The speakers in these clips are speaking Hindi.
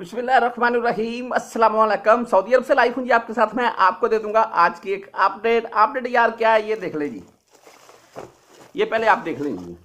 बिस्मिल्लाम असलम सऊदी अरब से लाइव हूँ जी आपके साथ मैं आपको दे दूंगा आज की एक अपडेट अपडेट यार क्या है ये देख लीजिए जी ये पहले आप देख लें जी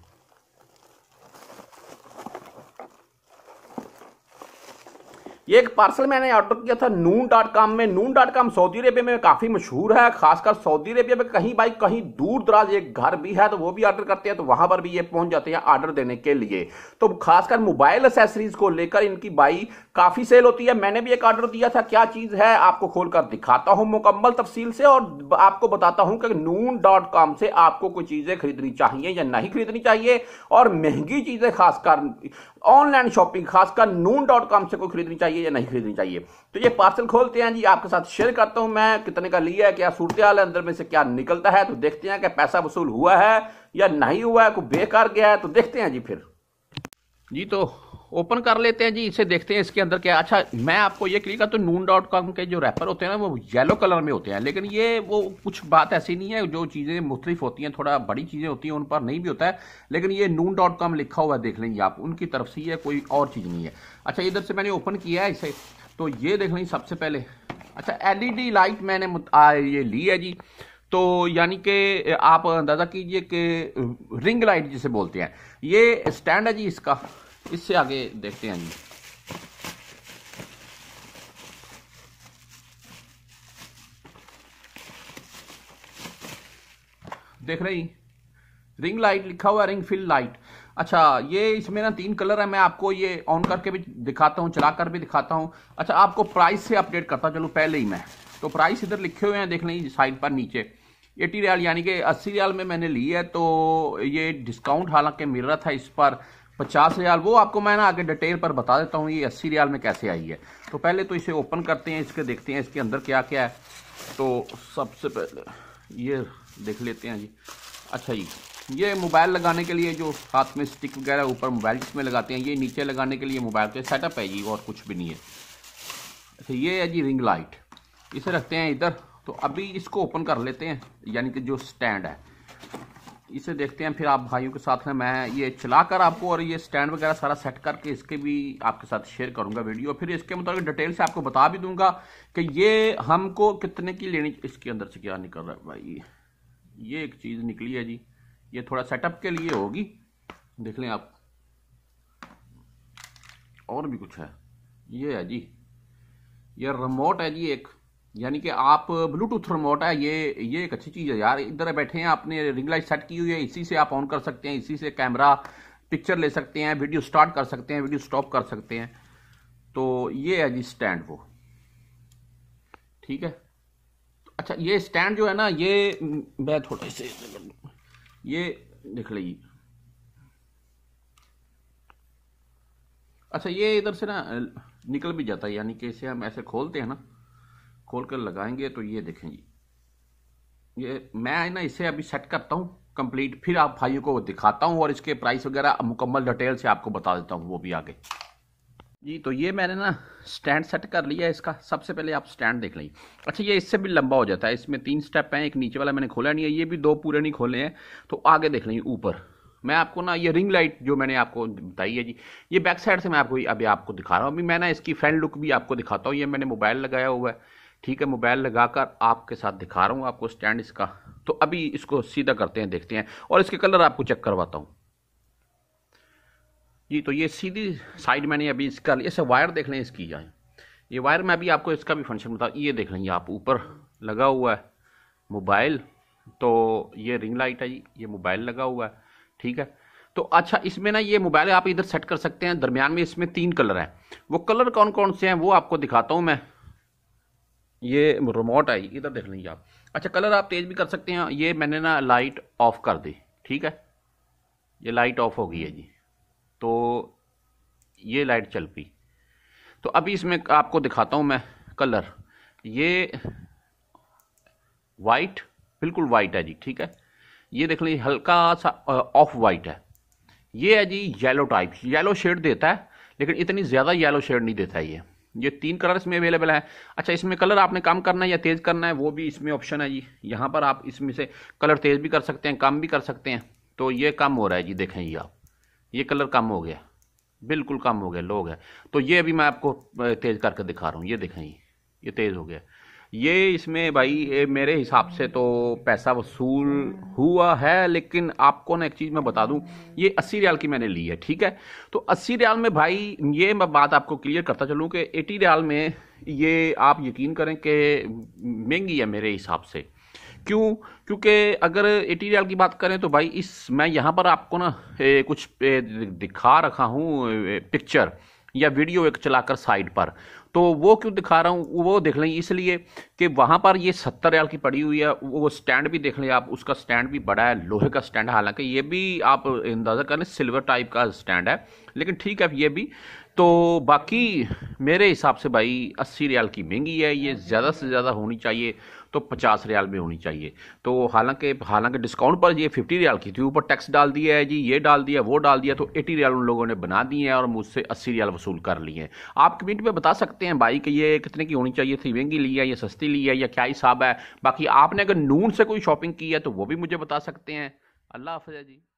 ये एक पार्सल मैंने ऑर्डर किया था नून डॉट कॉम में Noon dot com Saudi Arabia में काफ़ी मशहूर है खासकर सऊदी अरेबिया में कहीं भाई कहीं दूर दराज एक घर भी है तो वो भी ऑर्डर करते हैं तो वहां पर भी ये पहुंच जाते हैं ऑर्डर देने के लिए तो खासकर मोबाइल एसेसरीज को लेकर इनकी बाई काफ़ी सेल होती है मैंने भी एक ऑर्डर दिया था क्या चीज़ है आपको खोलकर दिखाता हूं मुकम्मल तफसील से और आपको बताता हूं कि नून डॉट कॉम से आपको कोई चीज़ें खरीदनी चाहिए या नहीं खरीदनी चाहिए और महंगी चीज़ें खासकर ऑनलाइन शॉपिंग खासकर नून डॉट कॉम से कोई खरीदनी चाहिए चाहिए या नहीं खरीदनी चाहिए तो ये पार्सल खोलते हैं जी आपके साथ शेयर करता हूं मैं कितने का लिया है क्या सूरत हाल है अंदर में से क्या निकलता है तो देखते हैं कि पैसा वसूल हुआ है या नहीं हुआ है कोई बेकार गया है तो देखते हैं जी फिर जी तो ओपन कर लेते हैं जी इसे देखते हैं इसके अंदर क्या अच्छा मैं आपको ये क्लियर तो नून डॉट कॉम के जो रैपर होते हैं ना वो येलो कलर में होते हैं लेकिन ये वो कुछ बात ऐसी नहीं है जो चीज़ें मुख्तलिफ होती हैं थोड़ा बड़ी चीज़ें होती हैं उन पर नहीं भी होता है लेकिन ये नून डॉट कॉम लिखा हुआ है देख लेंगे आप उनकी तरफ से ये कोई और चीज़ नहीं है अच्छा इधर से मैंने ओपन किया है इसे तो ये देख लेंगे सबसे पहले अच्छा एल लाइट e मैंने ये ली है जी तो यानी कि आप अंदाज़ा कीजिए कि रिंग लाइट जिसे बोलते हैं ये स्टैंड है जी इसका इससे आगे देखते हैं जी देख रही रिंग लाइट लिखा हुआ रिंग फिल लाइट अच्छा ये इसमें ना तीन कलर है मैं आपको ये ऑन करके भी दिखाता हूँ चला कर भी दिखाता हूँ अच्छा आपको प्राइस से अपडेट करता चलो पहले ही मैं तो प्राइस इधर लिखे हुए हैं देख लें साइड पर नीचे एटी रियाल यानी कि अस्सी रियाल में मैंने ली है तो ये डिस्काउंट हालांकि मिल रहा था इस पर पचास रियाल वो आपको मैं ना आगे डिटेल पर बता देता हूँ ये अस्सी रियाल में कैसे आई है तो पहले तो इसे ओपन करते हैं इसके देखते हैं इसके अंदर क्या क्या है तो सबसे पहले ये देख लेते हैं जी अच्छा जी ये मोबाइल लगाने के लिए जो हाथ में स्टिक वगैरह ऊपर मोबाइल जिसमें लगाते हैं ये नीचे लगाने के लिए मोबाइल का सेटअप है जी और कुछ भी नहीं है अच्छा ये है जी रिंग लाइट इसे रखते हैं इधर तो अभी इसको ओपन कर लेते हैं यानी कि जो स्टैंड है इसे देखते हैं फिर आप भाइयों के साथ में मैं ये चलाकर आपको और ये स्टैंड वगैरह सारा सेट करके इसके भी आपके साथ शेयर करूंगा वीडियो फिर इसके मुताबिक डिटेल से आपको बता भी दूंगा कि ये हमको कितने की लेनी इसके अंदर से क्या निकल रहा है भाई ये एक चीज़ निकली है जी ये थोड़ा सेटअप के लिए होगी देख लें आप और भी कुछ है ये है जी ये रिमोट है जी एक यानी कि आप ब्लूटूथ रिमोट है ये ये एक अच्छी चीज़ है यार इधर बैठे हैं आपने रिंग लाइट सेट की हुई है इसी से आप ऑन कर सकते हैं इसी से कैमरा पिक्चर ले सकते हैं वीडियो स्टार्ट कर सकते हैं वीडियो स्टॉप कर सकते हैं तो ये है जी स्टैंड वो ठीक है अच्छा ये स्टैंड जो है ना ये मैं थोड़ा इसे ये दिख लीजिए अच्छा ये इधर से ना निकल भी जाता है यानी कि इसे हम ऐसे खोलते हैं ना खोल कर लगाएंगे तो ये देखें जी ये मैं ना इसे अभी सेट करता हूँ कंप्लीट फिर आप भाइयों को दिखाता हूँ और इसके प्राइस वगैरह मुकम्मल डिटेल से आपको बता देता हूँ वो भी आगे जी तो ये मैंने ना स्टैंड सेट कर लिया है इसका सबसे पहले आप स्टैंड देख लें अच्छा ये इससे भी लंबा हो जाता है इसमें तीन स्टेप हैं एक नीचे वाला मैंने खोला नहीं है ये भी दो पूरे नहीं खोले हैं तो आगे देख लें ऊपर मैं आपको ना ये रिंग लाइट जो मैंने आपको बताई है जी ये बैक साइड से मैं आपको अभी आपको दिखा रहा हूँ अभी मैं ना इसकी फ्रेंड लुक भी आपको दिखाता हूँ ये मैंने मोबाइल लगाया हुआ है ठीक है मोबाइल लगाकर आपके साथ दिखा रहा हूँ आपको स्टैंड इसका तो अभी इसको सीधा करते हैं देखते हैं और इसके कलर आपको चेक करवाता हूँ जी तो ये सीधी साइड मैंने अभी इसका ऐसे वायर देख लें इसकी जाए ये वायर में अभी आपको इसका भी फंक्शन बता ये देख लेंगे आप ऊपर लगा हुआ है मोबाइल तो ये रिंग लाइट है जी ये मोबाइल लगा हुआ है ठीक है तो अच्छा इसमें ना ये मोबाइल आप इधर सेट कर सकते हैं दरमियान में इसमें तीन कलर हैं वो कलर कौन कौन से हैं वो आपको दिखाता हूँ मैं ये रिमोट आई इधर देख लीजिए आप अच्छा कलर आप तेज़ भी कर सकते हैं ये मैंने ना लाइट ऑफ कर दी ठीक है ये लाइट ऑफ हो गई है जी तो ये लाइट चल पी तो अभी इसमें आपको दिखाता हूँ मैं कलर ये वाइट बिल्कुल वाइट है जी ठीक है ये देख लीजिए हल्का सा ऑफ वाइट है ये है जी येलो टाइप येलो शेड देता है लेकिन इतनी ज़्यादा येलो शेड नहीं देता है ये ये तीन कलर इसमें अवेलेबल है अच्छा इसमें कलर आपने कम करना है या तेज़ करना है वो भी इसमें ऑप्शन है जी यहाँ पर आप इसमें से कलर तेज़ भी कर सकते हैं कम भी कर सकते हैं तो ये कम हो रहा है जी देखें ये आप ये कलर कम हो गया बिल्कुल कम हो गया लो गया तो ये अभी मैं आपको तेज़ करके दिखा रहा हूँ ये देखें ये ये तेज़ हो गया ये इसमें भाई ये मेरे हिसाब से तो पैसा वसूल हुआ है लेकिन आपको ना एक चीज़ मैं बता दूं ये अस्सी रियाल की मैंने ली है ठीक है तो अस्सी रियाल में भाई ये मैं बात आपको क्लियर करता चलूँ कि एटी रियाल में ये आप यकीन करें कि महंगी है मेरे हिसाब से क्यों क्योंकि अगर एटी रियाल की बात करें तो भाई इस मैं यहाँ पर आपको ना कुछ दिखा रखा हूँ पिक्चर या वीडियो एक चलाकर साइड पर तो वो क्यों दिखा रहा हूँ वो देख लें इसलिए कि वहाँ पर ये सत्तर रियाल की पड़ी हुई है वो स्टैंड भी देख लें आप उसका स्टैंड भी बड़ा है लोहे का स्टैंड हालांकि ये भी आप अंदाज़ा कर लें सिल्वर टाइप का स्टैंड है लेकिन ठीक है ये भी तो बाकी मेरे हिसाब से भाई अस्सी रियाल की महंगी है ये ज़्यादा से ज़्यादा होनी चाहिए तो पचास रियाल में होनी चाहिए तो हालांकि हालांकि डिस्काउंट पर ये फिफ्टी रियाल की थी ऊपर टैक्स डाल दिया है जी ये डाल दिया वो डाल दिया तो एटी रियाल उन लोगों ने बना दिए हैं और मुझसे अस्सी रियाल वसूल कर लिए हैं आप कमेंट में बता सकते हैं भाई कि ये कितने की होनी चाहिए थी महंगी ली है या सस्ती ली है या क्या हिसाब है बाकी आपने अगर नून से कोई शॉपिंग की है तो वो भी मुझे बता सकते हैं अल्लाह हाफ जी